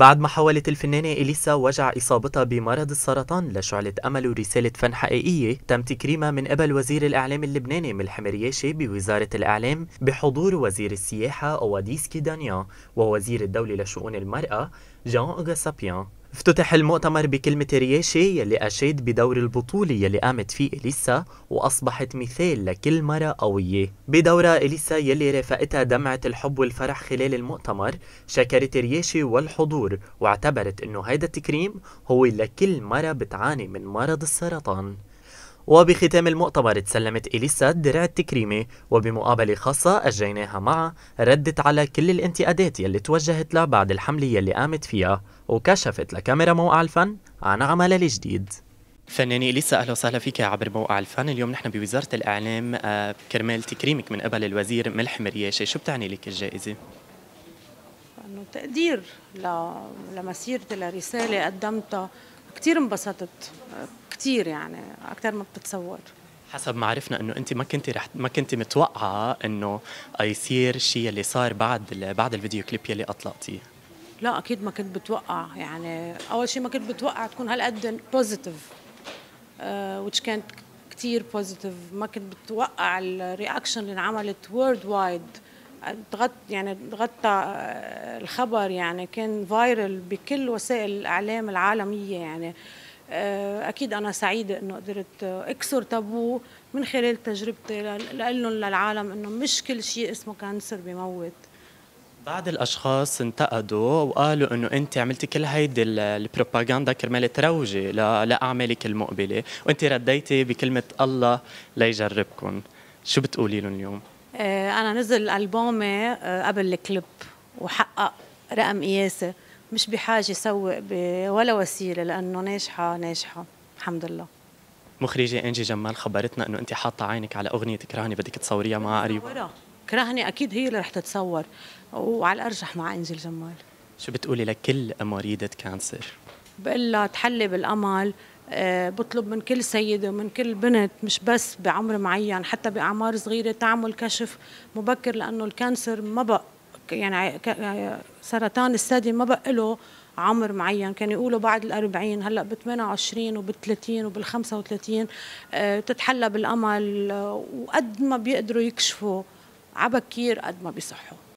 بعد ما حاولت الفنانة إليسا وجع إصابتها بمرض السرطان لشعلة أمل رسالة فن حقيقية تم تكريمها من قبل وزير الإعلام اللبناني ملحم رياشي بوزارة الإعلام بحضور وزير السياحة أواديسكي كيدانيا ووزير الدولة لشؤون المرأة جان سابيان افتتح المؤتمر بكلمة رياشي يلي أشاد بدور البطولة يلي قامت فيه إليسا وأصبحت مثال لكل مرة قوية بدورها إليسا يلي رافقتها دمعة الحب والفرح خلال المؤتمر شكرت رياشي والحضور واعتبرت إنه هيدا التكريم هو لكل مرة بتعاني من مرض السرطان وبختام المؤتمر تسلمت إليسا الدرع التكريمي وبمقابلة خاصة أجريناها معها ردت على كل الانتقادات يلي توجهت لها بعد الحملة يلي قامت فيها وكشفت لكاميرا موقع الفن عن عملها الجديد فنانة إليسا أهلا وسهلا فيك عبر موقع الفن اليوم نحن بوزارة الإعلام آه، كرمال تكريمك من قبل الوزير ملح مرياشي شو بتعني لك الجائزة؟ أنه تقدير لمسيرتي لرسالة قدمتها كثير انبسطت كثير يعني اكثر ما بتتصور حسب ما عرفنا انه انت ما كنت رح ما كنت متوقعه انه يصير الشيء اللي صار بعد بعد الفيديو كليب يلي اطلقتيه لا اكيد ما كنت بتوقع يعني اول شيء ما كنت بتوقع تكون هالقد بوزيتيف وتش آه، كانت كثير بوزيتيف ما كنت بتوقع الرياكشن اللي انعملت وورد وايد تغط يعني تغطى آه، الخبر يعني كان فايرل بكل وسائل الاعلام العالميه يعني آه آه، اكيد انا سعيده انه قدرت اكسر تابو من خلال تجربتي لهم للعالم انه مش كل شيء اسمه كانسر بموت بعض الاشخاص انتقدوا وقالوا انه انت عملتي كل هيدي البروباغندا كرمال تروجي لاعمالك المقبله وانت رديتي بكلمه الله ليجربكم شو بتقولي لهم اليوم آه، انا نزل البومي آه، قبل الكليب وحقق رقم قياسي مش بحاجه سوق ولا وسيله لانه ناجحه ناجحه الحمد لله مخرجة انجي جمال خبرتنا انه انت حاطه عينك على اغنيه كرهني بدك تصوريها مع قريب كرهني اكيد هي اللي رح تتصور وعلى الارجح مع انجي جمال شو بتقولي لكل مريضة كانسر؟ بقول لها تحلي بالامل أه بطلب من كل سيدة ومن كل بنت مش بس بعمر معين حتى بأعمار صغيرة تعمل كشف مبكر لأنه الكانسر ما بقى يعني, يعني سرطان الثدي ما بقى له عمر معين كانوا يقولوا بعد الأربعين هلأ ب 28 وب 30 وبال 35 بتتحلى بالأمل آه، وقد ما بيقدروا يكشفوا عبكير قد ما بيصحوا